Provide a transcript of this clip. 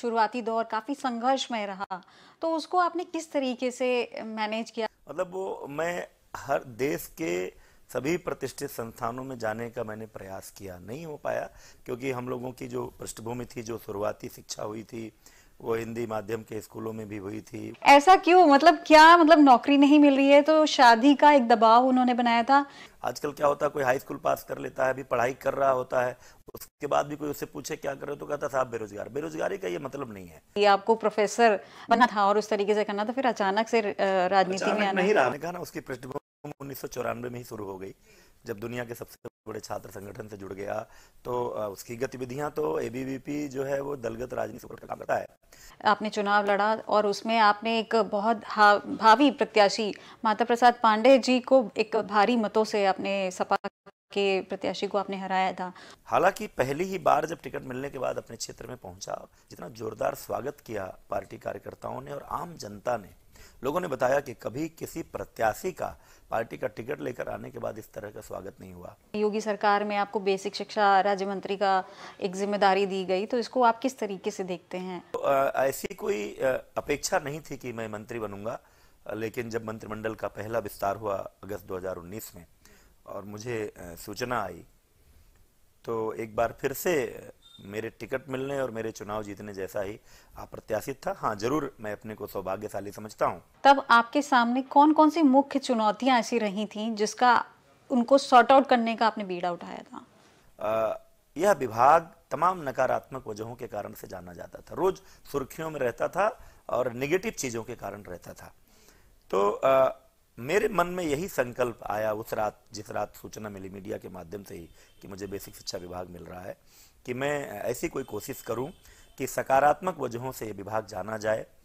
शुरुआती दौर काफ़ी संघर्षमय रहा तो उसको आपने किस तरीके से मैनेज किया मतलब वो मैं हर देश के सभी प्रतिष्ठित संस्थानों में जाने का मैंने प्रयास किया नहीं हो पाया क्योंकि हम लोगों की जो पृष्ठभूमि थी जो शुरुआती शिक्षा हुई थी वो हिंदी माध्यम के स्कूलों में भी हुई थी ऐसा क्यों मतलब क्या मतलब नौकरी नहीं मिल रही है तो शादी का एक दबाव उन्होंने बनाया था आजकल क्या होता है कोई हाई स्कूल पास कर लेता है अभी पढ़ाई कर रहा होता है उसके बाद भी कोई उससे पूछे क्या कर रहे हो तो कहता साहब बेरोजगार बेरोजगारी का ये मतलब नहीं है ये आपको प्रोफेसर बना था और उस तरीके से करना था फिर अचानक से राजनीति में नहीं रहा कहा ना उसकी पृष्ठभूमि उन्नीस में ही शुरू हो गई जब दुनिया के सबसे बड़े छात्र संगठन से जुड़ गया तो उसकी गतिविधियां तो एबीवीपी जो है वो दलगत राजनीति से काम करता है आपने चुनाव लड़ा और उसमें आपने एक बहुत भावी प्रत्याशी माता प्रसाद पांडे जी को एक भारी मतों से आपने सपा के प्रत्याशी को आपने हराया था हालांकि पहली ही बार जब टिकट मिलने के बाद अपने क्षेत्र में पहुंचा जितना जोरदार स्वागत किया पार्टी कार्यकर्ताओं ने और आम जनता ने लोगों ने बताया कि कभी किसी प्रत्याशी का पार्टी का टिकट लेकर आने के बाद इस तरह का स्वागत नहीं हुआ योगी सरकार में आपको बेसिक शिक्षा राज्य मंत्री का एक जिम्मेदारी दी गई तो इसको आप किस तरीके से देखते हैं तो ऐसी कोई अपेक्षा नहीं थी कि मैं मंत्री बनूंगा लेकिन जब मंत्रिमंडल का पहला विस्तार हुआ अगस्त 2019 में और मुझे सूचना आई तो एक बार फिर से मेरे टिकट मिलने और मेरे चुनाव जीतने जैसा ही अप्रत्याशित था हाँ जरूर मैं अपने को सौभाग्यशाली समझता हूँ तब आपके सामने कौन कौन सी मुख्य चुनौतियाँ ऐसी रही थी जिसका उनको सॉर्ट आउट करने का आपने बीड़ा उठाया था आ, यह विभाग तमाम नकारात्मक वजहों के कारण से जाना जाता था रोज सुर्खियों में रहता था और निगेटिव चीज़ों के कारण रहता था तो आ, मेरे मन में यही संकल्प आया उस रात जिस रात सूचना मिली मीडिया के माध्यम से ही कि मुझे बेसिक शिक्षा विभाग मिल रहा है कि मैं ऐसी कोई कोशिश करूं कि सकारात्मक वजहों से ये विभाग जाना जाए